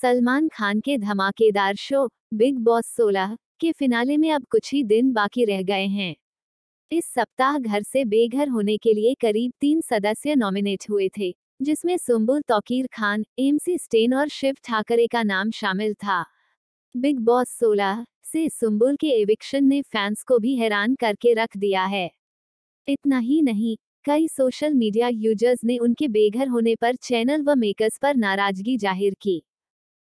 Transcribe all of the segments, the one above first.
सलमान खान के धमाकेदार show big boss 16 के फिनाले में अब कुछ ही दिन बाकी रह गए हैं इस सप्ताह घर से बेघर होने के लिए करीब तीन सदस्य नॉमिनेट हुए थे जिसमें सुम्बुल तौकीर खान एमसी स्टेन और शिव ठाकरे का नाम शामिल था बिग बॉस 16 से सुम्बुल के एविक्शन ने फैंस को भी हैरान करके रख दिया है इतना ही नहीं कई सोशल मीडिया यूजर्स ने उनके बेघर होने पर चैनल व मेकर्स पर नाराजगी जाहिर की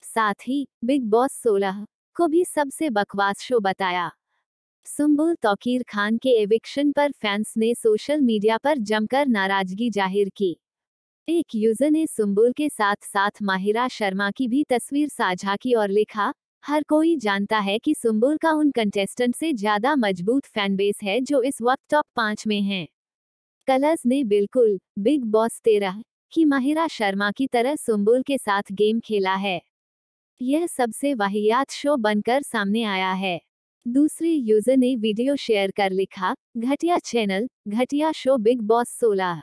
साथ ही बिग बॉस 16 को भी सबसे बकवास शो बताया सुम्बुल तौकीर खान के एविक्शन पर फैंस ने सोशल मीडिया पर जमकर नाराजगी जाहिर की एक यूजर ने सुम्बुल के साथ साथ माहिरा शर्मा की भी तस्वीर साझा की और लिखा हर कोई जानता है कि सुम्बुल का उन कंटेस्टेंट से ज्यादा मजबूत फैनबेस है जो इस वक्त टॉप पांच में हैं। कलर्स ने बिल्कुल बिग बॉस तेरह की माहिरा शर्मा की तरह सुम्बुल के साथ गेम खेला है यह सबसे वाहियात शो बनकर सामने आया है दूसरे यूजर ने वीडियो शेयर कर लिखा घटिया चैनल घटिया शो बिग बॉस सोलह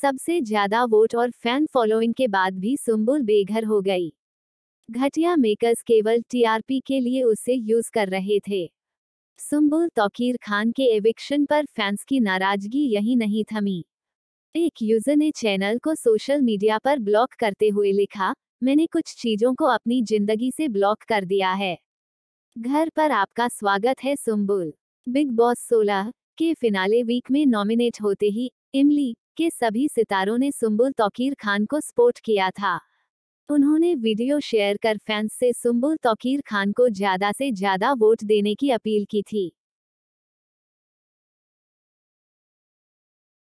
सबसे ज्यादा वोट और फैन फॉलोइंग के बाद भी सुम्बुल बेघर हो गई घटिया मेकर्स केवल टीआरपी के लिए उसे यूज कर रहे थे सुम्बुल तौकीर खान के एविक्शन पर फैंस की नाराजगी यही नहीं थमी एक यूजर ने चैनल को सोशल मीडिया पर ब्लॉक करते हुए लिखा मैंने कुछ चीजों को अपनी जिंदगी से ब्लॉक कर दिया है घर पर आपका स्वागत है सुम्बुल बिग बॉस सोलह के फिनाले वीक में नॉमिनेट होते ही इमली के सभी सितारों ने सुम्बुल तौकीर खान को सपोर्ट किया था उन्होंने वीडियो शेयर कर फैंस से सुम्बुल तौकीर खान को ज्यादा से ज्यादा वोट देने की अपील की थी